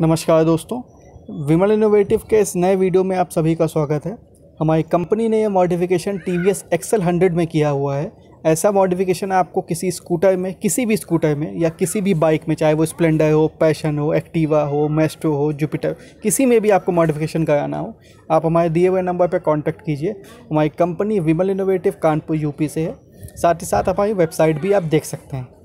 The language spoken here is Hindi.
नमस्कार दोस्तों विमल इनोवेटिव के इस नए वीडियो में आप सभी का स्वागत है हमारी कंपनी ने यह modification T V S XL hundred में किया हुआ है ऐसा मॉडिफिकेशन आपको किसी स्कूटर में किसी भी स्कूटर में या किसी भी बाइक में चाहे वो स्प्लेंडर हो पैशन हो एक्टिवा हो मेस्ट्रो हो जुपिटर किसी में भी आपको मॉडिफिकेशन कराना हो आप हमारे दिए हुए नंबर पर कॉन्टैक्ट कीजिए हमारी company Vimal innovative Kanpur UP से है साथ ही साथ हमारी वेबसाइट भी आप देख सकते हैं